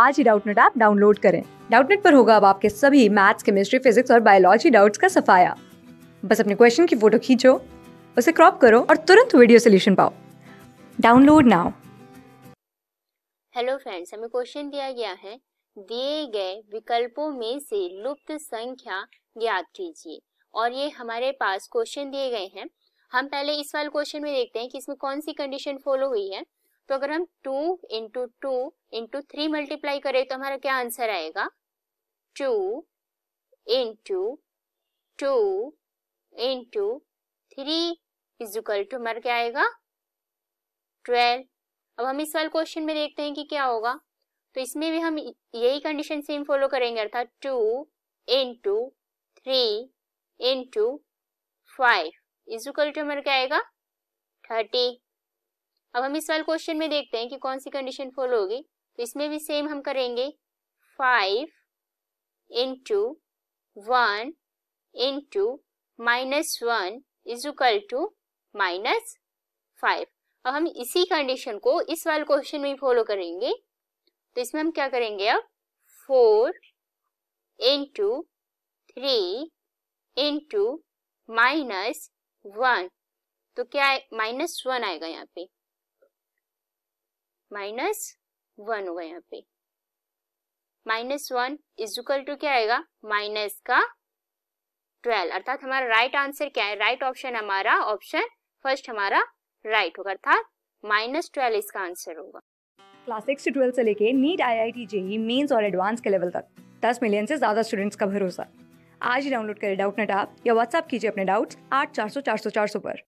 आज ही Doubtnet app download करें डाउटनेट पर होगा अब आपके सभी मैथ्स केमिस्ट्री फिजिक्स और बायोलॉजी डाउट्स का सफाया बस अपने क्वेश्चन की फोटो खींचो उसे क्रॉप करो और तुरंत वीडियो सोल्यूशन पाओ डाउनलोड नाउ हेलो फ्रेंड्स हमें क्वेश्चन दिया गया है दिए गए विकल्पों में से लुप्त संख्या ज्ञात कीजिए और ये हमारे पास क्वेश्चन दिए गए हैं हम पहले इस वाले क्वेश्चन में देखते हैं कि इसमें कौन सी कंडीशन फॉलो हुई है तो अगर हम two into two into three multiply करे तो हमारा क्या आंसर आएगा two into two into three is equal two हमारा क्या आएगा ट्वेल्व अब हम इस वाले क्वेश्चन में देखते हैं कि क्या होगा तो इसमें भी हम यही कंडीशन सेम फॉलो करेंगे अर्थात two into three into five is equal two हमारा क्या आएगा थर्टी अब हम इस वाले क्वेश्चन में देखते हैं कि कौन सी कंडीशन फॉलो होगी तो इसमें भी सेम हम करेंगे five into one into minus one is equal to minus five अब हम इसी कंडीशन को इस वाले क्वेश्चन में फॉलो करेंगे तो इसमें हम क्या करेंगे अब four into three into minus one तो क्या माइनस वन आएगा यहाँ पे माइनस वन होगा यहाँ पे minus one is equal to क्या आएगा माइनस का ट्वेल्व अर्थात हमारा राइट right आंसर क्या है राइट right ऑप्शन हमारा ऑप्शन फर्स्ट हमारा राइट right होगा अर्थात माइनस ट्वेल्व इसका आंसर होगा क्लास सिक्स से ट्वेल्व से लेके NEET I I T JEE mains और एडवांस के लेवल तक दस मिलियन से ज्यादा स्टूडेंट्स का भरोसा आज ही डाउनलोड करें डाउट नेट आप या व्हाट्सअप कीजिए अपने डाउट्स आठ चार सौ चार सौ चार सौ पर